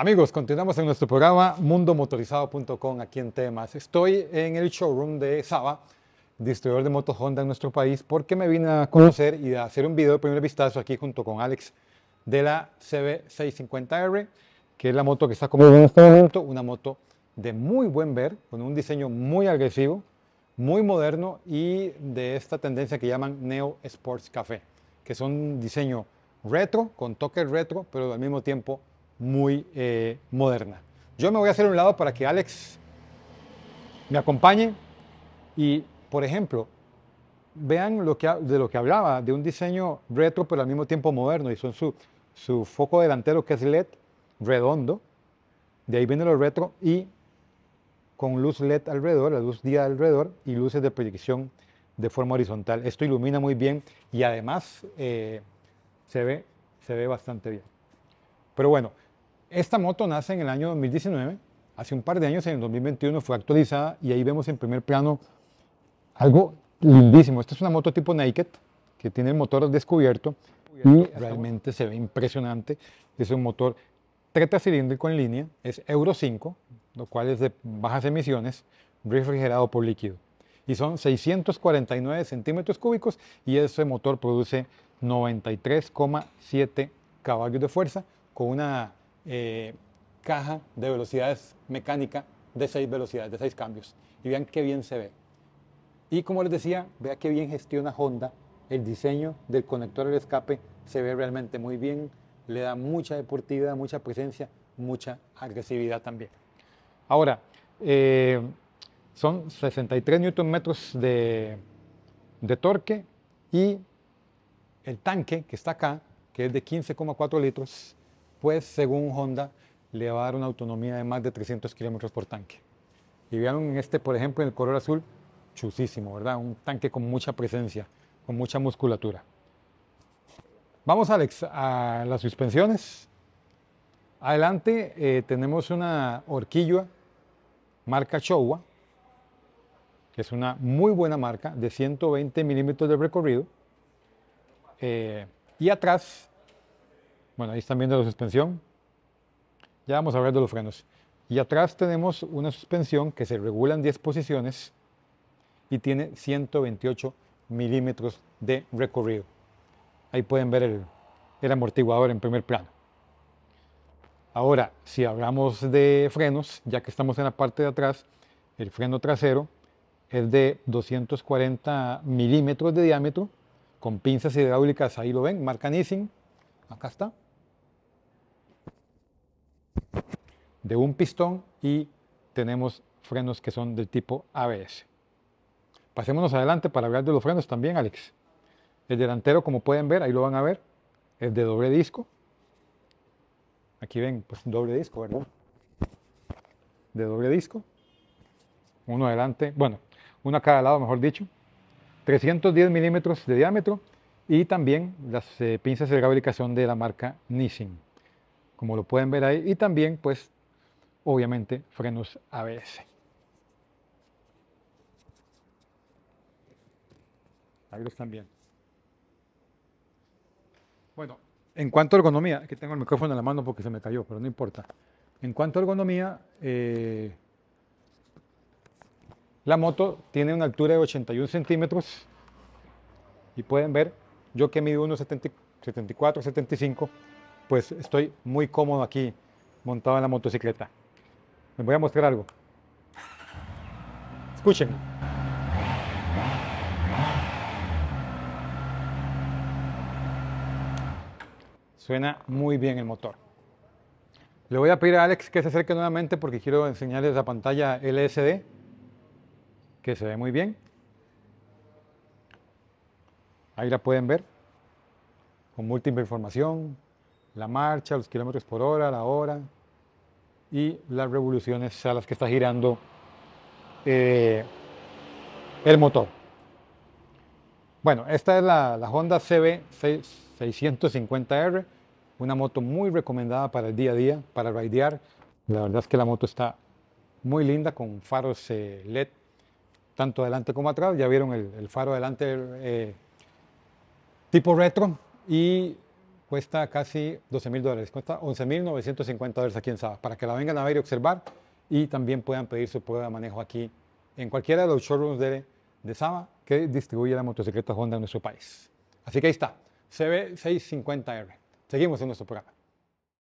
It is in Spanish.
Amigos, continuamos en nuestro programa mundomotorizado.com aquí en temas. Estoy en el showroom de Saba, distribuidor de motos Honda en nuestro país, porque me vine a conocer y a hacer un video de primer vistazo aquí junto con Alex de la CB650R, que es la moto que está como en este momento, una moto de muy buen ver, con un diseño muy agresivo, muy moderno y de esta tendencia que llaman Neo Sports Café, que son diseño retro, con toque retro, pero al mismo tiempo muy eh, moderna. Yo me voy a hacer un lado para que Alex me acompañe y, por ejemplo, vean lo que, de lo que hablaba, de un diseño retro pero al mismo tiempo moderno y son su, su foco delantero que es LED redondo, de ahí viene lo retro y con luz LED alrededor, la luz día alrededor y luces de proyección de forma horizontal. Esto ilumina muy bien y además eh, se, ve, se ve bastante bien. Pero bueno, esta moto nace en el año 2019, hace un par de años, en el 2021 fue actualizada y ahí vemos en primer plano algo lindísimo. Esta es una moto tipo Naked que tiene el motor descubierto y realmente se ve impresionante. Es un motor cilíndrico en línea, es Euro 5, lo cual es de bajas emisiones, refrigerado por líquido. Y son 649 centímetros cúbicos y ese motor produce 93,7 caballos de fuerza con una eh, caja de velocidades mecánica de seis velocidades, de 6 cambios. Y vean qué bien se ve. Y como les decía, vea qué bien gestiona Honda el diseño del conector del escape. Se ve realmente muy bien, le da mucha deportividad, mucha presencia, mucha agresividad también. Ahora, eh, son 63 Nm de, de torque y el tanque que está acá, que es de 15,4 litros, pues según Honda le va a dar una autonomía de más de 300 kilómetros por tanque. Y vean este, por ejemplo, en el color azul, chusísimo, ¿verdad? Un tanque con mucha presencia, con mucha musculatura. Vamos Alex, a las suspensiones. Adelante eh, tenemos una horquilla marca Showa, que es una muy buena marca de 120 milímetros de recorrido. Eh, y atrás bueno, ahí están viendo la suspensión. Ya vamos a hablar de los frenos. Y atrás tenemos una suspensión que se regula en 10 posiciones y tiene 128 milímetros de recorrido. Ahí pueden ver el, amortiguador en primer plano. Ahora, si hablamos de frenos, ya que estamos en la parte de atrás, el freno trasero es de 240 milímetros de diámetro, con pinzas hidráulicas, ahí lo ven, marca Nissin, acá está, de un pistón y tenemos frenos que son del tipo ABS. Pasémonos adelante para hablar de los frenos también, Alex. El delantero, como pueden ver, ahí lo van a ver, es de doble disco. Aquí ven, pues un doble disco, ¿verdad? De doble disco. Uno adelante, bueno, uno a cada lado, mejor dicho. 310 milímetros de diámetro y también las eh, pinzas de son de la marca Nissin como lo pueden ver ahí, y también pues obviamente frenos ABS. Ahí los Bueno, en cuanto a ergonomía, aquí tengo el micrófono en la mano porque se me cayó, pero no importa. En cuanto a ergonomía, eh, la moto tiene una altura de 81 centímetros y pueden ver, yo que mido unos 74, 75, pues estoy muy cómodo aquí montado en la motocicleta. Les voy a mostrar algo. Escuchen. Suena muy bien el motor. Le voy a pedir a Alex que se acerque nuevamente porque quiero enseñarles la pantalla LSD, que se ve muy bien. Ahí la pueden ver, con múltiple información, la marcha, los kilómetros por hora, la hora y las revoluciones a las que está girando eh, el motor. Bueno, esta es la, Honda CB 650R, una moto muy recomendada para el día a día, para raidear. La verdad es que la moto está muy linda con faros eh, LED tanto adelante como atrás. Ya vieron el, faro adelante eh, tipo retro y cuesta casi 12 mil dólares, cuesta mil 950 dólares aquí en Saba, para que la vengan a ver y observar y también puedan pedir su prueba de manejo aquí en cualquiera de los showrooms de, de Saba que distribuye la motocicleta Honda en nuestro país. Así que ahí está, CB650R. Seguimos en nuestro programa.